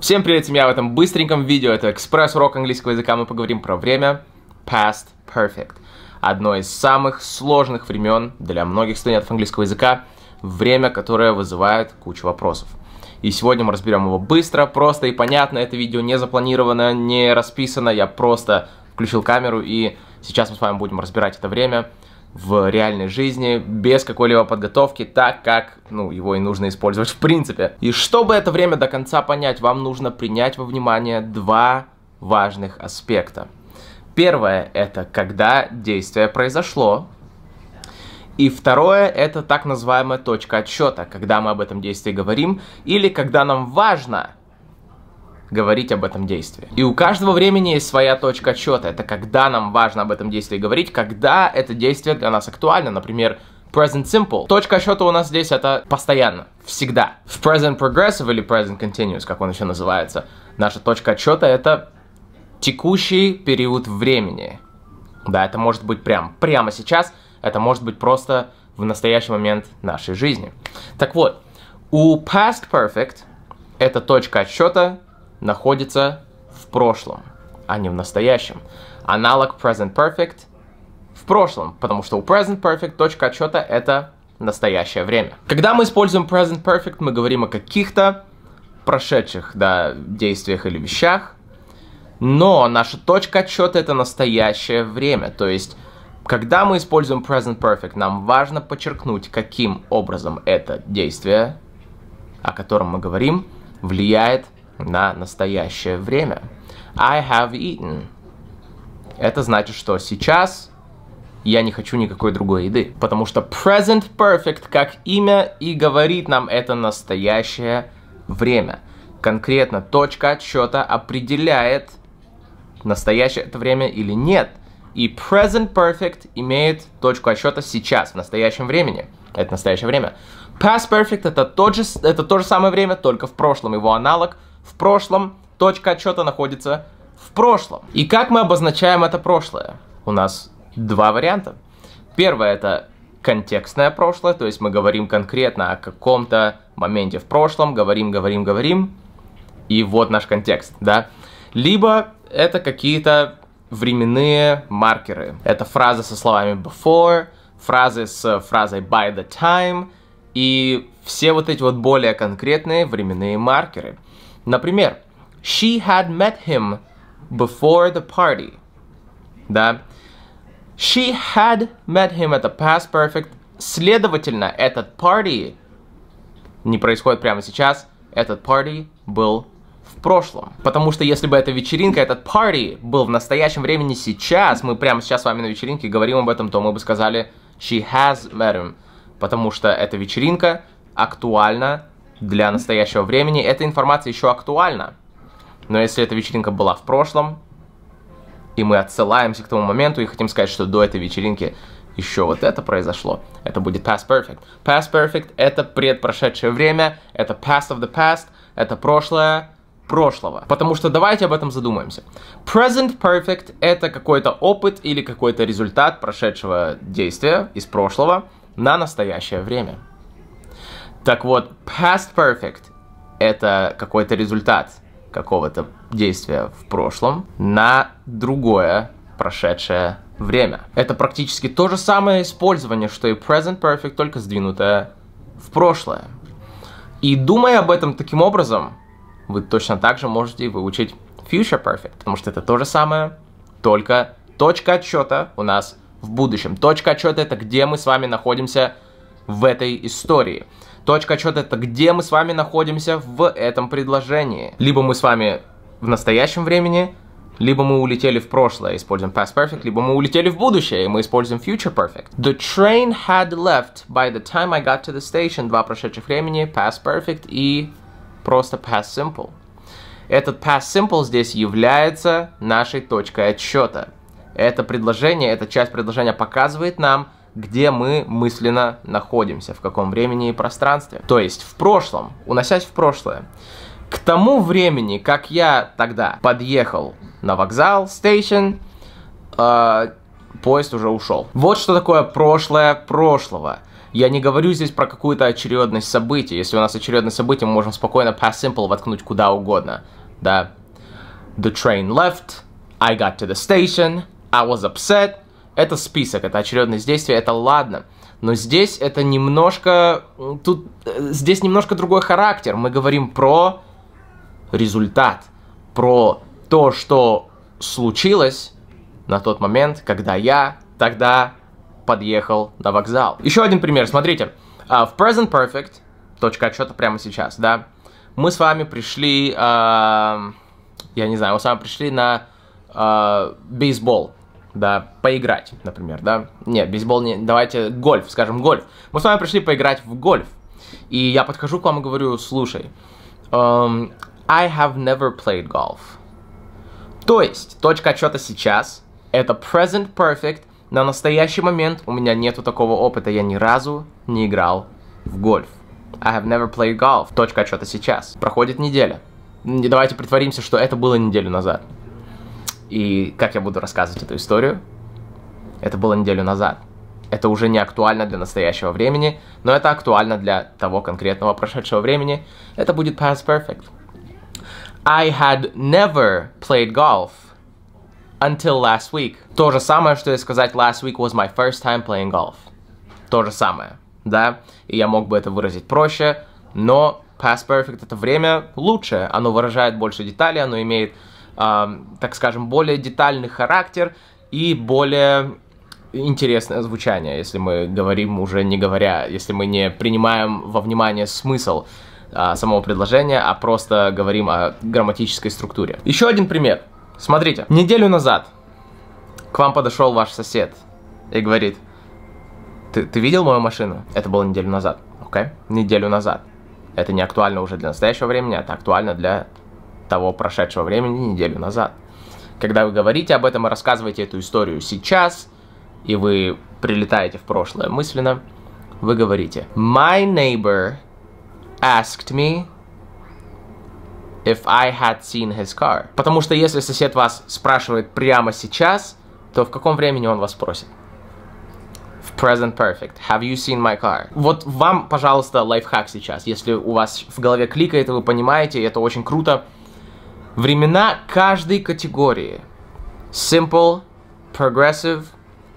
Всем привет, семья! В этом быстреньком видео, это экспресс-урок английского языка, мы поговорим про время past perfect. Одно из самых сложных времен для многих студентов английского языка, время, которое вызывает кучу вопросов. И сегодня мы разберем его быстро, просто и понятно. Это видео не запланировано, не расписано, я просто включил камеру и сейчас мы с вами будем разбирать это время в реальной жизни без какой-либо подготовки, так как, ну, его и нужно использовать в принципе. И чтобы это время до конца понять, вам нужно принять во внимание два важных аспекта. Первое – это когда действие произошло. И второе – это так называемая точка отсчета, когда мы об этом действии говорим, или когда нам важно – говорить об этом действии. И у каждого времени есть своя точка отчета. Это когда нам важно об этом действии говорить, когда это действие для нас актуально. Например, present simple. Точка отсчета у нас здесь это постоянно, всегда. В present progressive или present continuous, как он еще называется, наша точка отсчета это текущий период времени. Да, это может быть прям прямо сейчас, это может быть просто в настоящий момент нашей жизни. Так вот, у past perfect эта точка отсчета находится в прошлом, а не в настоящем. Аналог present perfect в прошлом, потому что у present perfect точка отчета это настоящее время. Когда мы используем present perfect, мы говорим о каких-то прошедших да, действиях или вещах, но наша точка отчета это настоящее время, то есть когда мы используем present perfect, нам важно подчеркнуть, каким образом это действие, о котором мы говорим, влияет на настоящее время. I have eaten. Это значит, что сейчас я не хочу никакой другой еды. Потому что present perfect как имя и говорит нам это настоящее время. Конкретно точка отсчета определяет, настоящее это время или нет. И present perfect имеет точку отсчета сейчас, в настоящем времени. Это настоящее время. Past perfect это, тот же, это то же самое время, только в прошлом. Его аналог – в прошлом, точка отчета находится в прошлом. И как мы обозначаем это прошлое? У нас два варианта. Первое это контекстное прошлое, то есть мы говорим конкретно о каком-то моменте в прошлом, говорим, говорим, говорим, и вот наш контекст, да. Либо это какие-то временные маркеры. Это фразы со словами before, фразы с фразой by the time и все вот эти вот более конкретные временные маркеры. Например, she had met him before the party. Да? She had met him, at the past perfect. Следовательно, этот party не происходит прямо сейчас. Этот party был в прошлом. Потому что если бы эта вечеринка, этот party был в настоящем времени сейчас, мы прямо сейчас с вами на вечеринке говорим об этом, то мы бы сказали she has met him. Потому что эта вечеринка актуальна для настоящего времени, эта информация еще актуальна. Но если эта вечеринка была в прошлом, и мы отсылаемся к тому моменту и хотим сказать, что до этой вечеринки еще вот это произошло, это будет past perfect. Past perfect — это предпрошедшее время, это past of the past, это прошлое прошлого. Потому что давайте об этом задумаемся. Present perfect — это какой-то опыт или какой-то результат прошедшего действия из прошлого на настоящее время. Так вот, past perfect — это какой-то результат какого-то действия в прошлом на другое прошедшее время. Это практически то же самое использование, что и present perfect, только сдвинутое в прошлое. И думая об этом таким образом, вы точно так же можете выучить future perfect, потому что это то же самое, только точка отсчета у нас в будущем. Точка отчета это где мы с вами находимся в этой истории. Точка отчета это где мы с вами находимся в этом предложении. Либо мы с вами в настоящем времени, либо мы улетели в прошлое, используем past perfect, либо мы улетели в будущее, и мы используем future perfect. The train had left by the time I got to the station. Два прошедших времени, past perfect и просто past simple. Этот past simple здесь является нашей точкой отсчета. Это предложение, эта часть предложения показывает нам, где мы мысленно находимся, в каком времени и пространстве. То есть в прошлом, уносясь в прошлое. К тому времени, как я тогда подъехал на вокзал, стейшн, э, поезд уже ушел. Вот что такое прошлое прошлого. Я не говорю здесь про какую-то очередность событий. Если у нас очередность событий, мы можем спокойно past simple воткнуть куда угодно. Да. The train left. I got to the station. I was upset. Это список, это очередность действия, это ладно. Но здесь это немножко... Тут... Э, здесь немножко другой характер. Мы говорим про результат, про то, что случилось на тот момент, когда я тогда подъехал на вокзал. Еще один пример, смотрите. А, в Present Perfect, точка отчета прямо сейчас, да, мы с вами пришли, э, я не знаю, мы с вами пришли на э, бейсбол да, поиграть, например, да. Нет, бейсбол не, давайте гольф, скажем, гольф. Мы с вами пришли поиграть в гольф. И я подхожу к вам и говорю, слушай, um, I have never played golf. То есть, точка отчета сейчас, это present perfect, на настоящий момент у меня нету такого опыта, я ни разу не играл в гольф. I have never played golf. Точка отчета сейчас. Проходит неделя. Давайте притворимся, что это было неделю назад и как я буду рассказывать эту историю. Это было неделю назад. Это уже не актуально для настоящего времени, но это актуально для того конкретного прошедшего времени. Это будет past perfect. I had never played golf until last week. То же самое, что и сказать last week was my first time playing golf. То же самое, да? И я мог бы это выразить проще, но past perfect это время лучше. Оно выражает больше деталей, оно имеет так скажем, более детальный характер и более интересное звучание, если мы говорим уже не говоря, если мы не принимаем во внимание смысл а, самого предложения, а просто говорим о грамматической структуре. Еще один пример. Смотрите, неделю назад к вам подошел ваш сосед и говорит, ты, ты видел мою машину? Это было неделю назад, окей? Okay? Неделю назад. Это не актуально уже для настоящего времени, это актуально для того прошедшего времени неделю назад. Когда вы говорите об этом и рассказываете эту историю сейчас, и вы прилетаете в прошлое мысленно, вы говорите «My neighbor asked me if I had seen his car». Потому что если сосед вас спрашивает прямо сейчас, то в каком времени он вас спросит? В present perfect. Have you seen my car? Вот вам, пожалуйста, лайфхак сейчас. Если у вас в голове кликает, вы понимаете, это очень круто – Времена каждой категории. Simple, Progressive,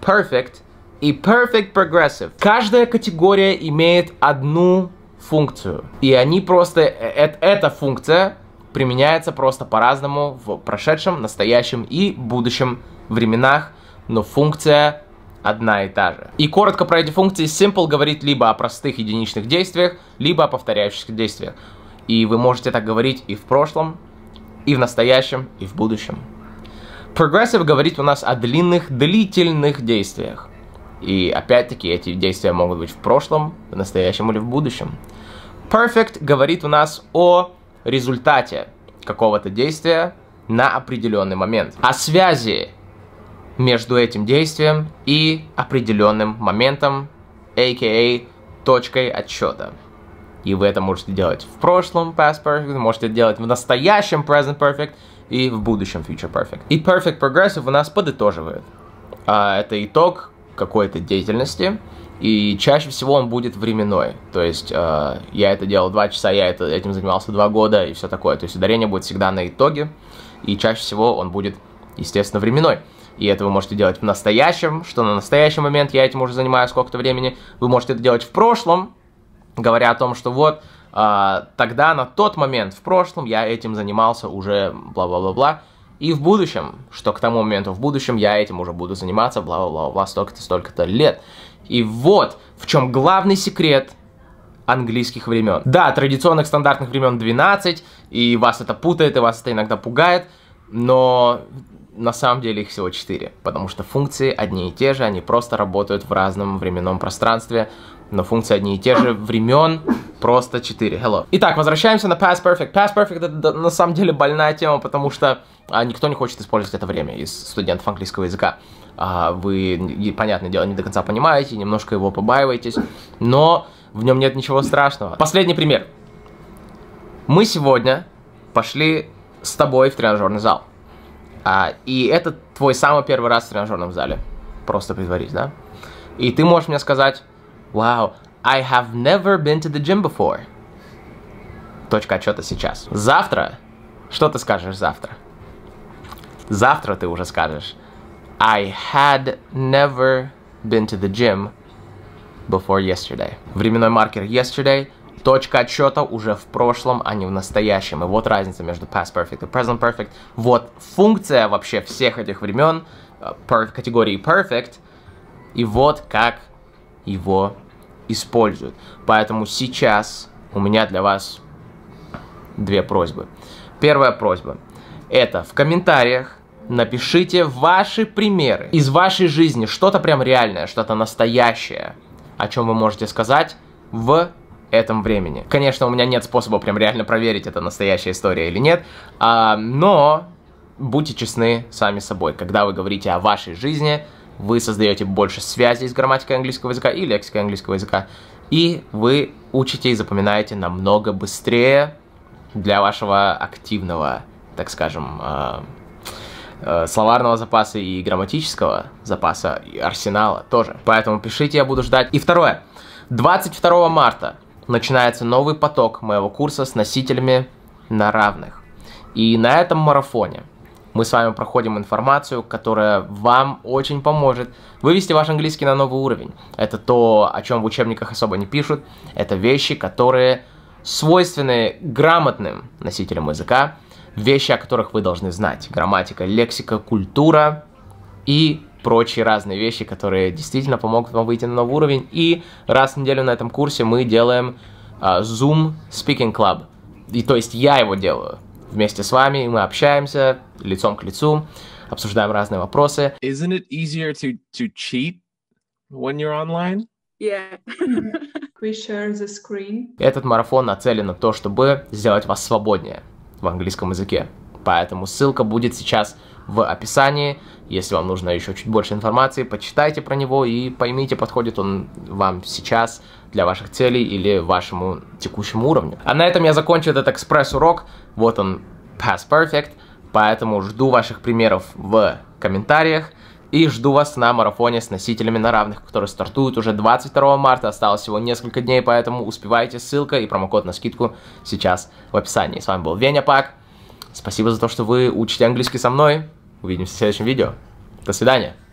Perfect и Perfect Progressive. Каждая категория имеет одну функцию. И они просто... Э, э эта функция применяется просто по-разному в прошедшем, настоящем и будущем временах, но функция одна и та же. И коротко про эти функции Simple говорит либо о простых единичных действиях, либо о повторяющихся действиях. И вы можете так говорить и в прошлом, и в настоящем, и в будущем. Прогрессив говорит у нас о длинных, длительных действиях. И опять-таки эти действия могут быть в прошлом, в настоящем или в будущем. Perfect говорит у нас о результате какого-то действия на определенный момент. О связи между этим действием и определенным моментом, а.к.а. точкой отсчета. И вы это можете делать в прошлом past perfect, можете делать в настоящем present perfect и в будущем future perfect. И perfect progressive у нас подытоживает. А это итог какой-то деятельности, и чаще всего он будет временной. То есть э, я это делал два часа, я это, этим занимался два года и все такое. То есть ударение будет всегда на итоге, и чаще всего он будет, естественно, временной. И это вы можете делать в настоящем, что на настоящий момент я этим уже занимаюсь сколько-то времени. Вы можете это делать в прошлом, говоря о том, что вот а, тогда, на тот момент, в прошлом, я этим занимался уже бла-бла-бла-бла. И в будущем, что к тому моменту в будущем я этим уже буду заниматься, бла-бла-бла-бла, столько-то, столько-то лет. И вот в чем главный секрет английских времен. Да, традиционных стандартных времен 12, и вас это путает, и вас это иногда пугает, но на самом деле их всего 4, потому что функции одни и те же, они просто работают в разном временном пространстве, но функции одни и те же времен, просто 4. Hello. Итак, возвращаемся на Past Perfect. Past Perfect это на самом деле больная тема, потому что а, никто не хочет использовать это время из студентов английского языка. А, вы, понятное дело, не до конца понимаете, немножко его побаиваетесь, но в нем нет ничего страшного. Последний пример. Мы сегодня пошли с тобой в тренажерный зал. А, и это твой самый первый раз в тренажерном зале. Просто предварить, да? И ты можешь мне сказать, Wow, I have never been to the gym before. Точка отчета сейчас. Завтра? Что ты скажешь завтра? Завтра ты уже скажешь. I had never been to the gym before yesterday. Временной маркер yesterday. Точка отчета уже в прошлом, а не в настоящем. И вот разница между past perfect и present perfect. Вот функция вообще всех этих времен, per, э, категории perfect. И вот как его используют. Поэтому сейчас у меня для вас две просьбы. Первая просьба – это в комментариях напишите ваши примеры из вашей жизни, что-то прям реальное, что-то настоящее, о чем вы можете сказать в этом времени. Конечно, у меня нет способа прям реально проверить, это настоящая история или нет, а, но будьте честны сами собой, когда вы говорите о вашей жизни – вы создаете больше связей с грамматикой английского языка и лексикой английского языка, и вы учите и запоминаете намного быстрее для вашего активного, так скажем, э, э, словарного запаса и грамматического запаса, и арсенала тоже. Поэтому пишите, я буду ждать. И второе. 22 марта начинается новый поток моего курса с носителями на равных. И на этом марафоне мы с вами проходим информацию, которая вам очень поможет вывести ваш английский на новый уровень. Это то, о чем в учебниках особо не пишут. Это вещи, которые свойственны грамотным носителям языка, вещи, о которых вы должны знать. Грамматика, лексика, культура и прочие разные вещи, которые действительно помогут вам выйти на новый уровень. И раз в неделю на этом курсе мы делаем uh, Zoom Speaking Club. И то есть я его делаю вместе с вами, мы общаемся лицом к лицу, обсуждаем разные вопросы. Isn't it easier to, to cheat when you're online? Yeah. We share the screen. Этот марафон нацелен на то, чтобы сделать вас свободнее в английском языке. Поэтому ссылка будет сейчас в описании. Если вам нужно еще чуть больше информации, почитайте про него и поймите, подходит он вам сейчас для ваших целей или вашему текущему уровню. А на этом я закончу этот экспресс-урок. Вот он, Past Perfect. Поэтому жду ваших примеров в комментариях. И жду вас на марафоне с носителями на равных, который стартует уже 22 марта. Осталось всего несколько дней, поэтому успевайте. Ссылка и промокод на скидку сейчас в описании. С вами был Веня Пак. Спасибо за то, что вы учите английский со мной. Увидимся в следующем видео. До свидания.